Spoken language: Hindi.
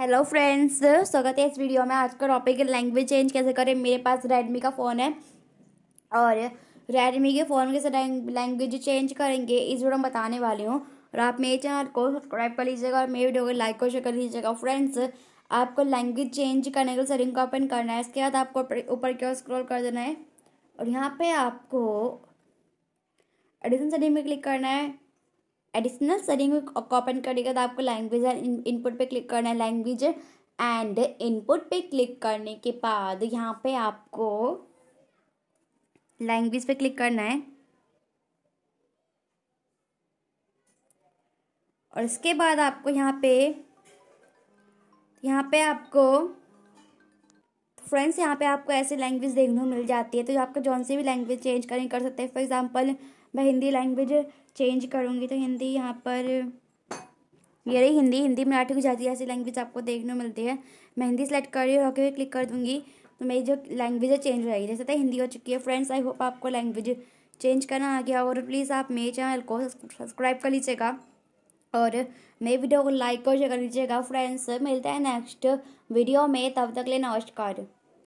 हेलो फ्रेंड्स स्वागत है इस वीडियो में आज का टॉपिक लैंग्वेज चेंज कैसे करें मेरे पास रेडमी का फ़ोन है और रेडमी के फ़ोन कैसे लैंग्वेज चेंज करेंगे इस वीडियो में बताने वाली हूँ और आप मेरे चैनल को सब्सक्राइब कर लीजिएगा और मेरे वीडियो को लाइक और शेयर कर लीजिएगा फ्रेंड्स आपको लैंग्वेज चेंज करने के सरिंग को ओपन करना है इसके बाद आपको ऊपर की ओर स्क्रॉल कर देना है और यहाँ पर आपको एडिशन सरिंग में क्लिक करना है एडिशनल स्टडिंग ओपन करेगा तो आपको लैंग्वेज एंड इनपुट पे क्लिक करना है लैंग्वेज एंड इनपुट पे क्लिक करने के बाद यहाँ पे आपको लैंग्वेज पे क्लिक करना है और इसके बाद आपको यहाँ पे यहाँ पे आपको फ्रेंड्स यहाँ पे आपको ऐसे लैंग्वेज देखने को मिल जाती है तो आपका जौन सी भी लैंग्वेज चेंज करें कर सकते हैं फॉर एग्जांपल मैं हिंदी लैंग्वेज चेंज करूँगी तो हिंदी यहाँ पर ये रही हिंदी हिंदी मराठी गुजराती ऐसी लैंग्वेज आपको देखने को मिलती है मैं हिंदी सेलेक्ट कर रही हूँ होके क्लिक कर दूँगी तो मेरी जो लैंग्वेज है चेंज हो जाएगी जैसे तो हिंदी हो चुकी है फ्रेंड्स आई होप आपको लैंग्वेज चेंज करना आ गया और प्लीज़ आप मेरे चैनल को सब्सक्राइब कर लीजिएगा और मेरी वीडियो को लाइक और शेयर कर लीजिएगा फ्रेंड्स मिलते हैं नेक्स्ट वीडियो में तब तक ले नमस्कार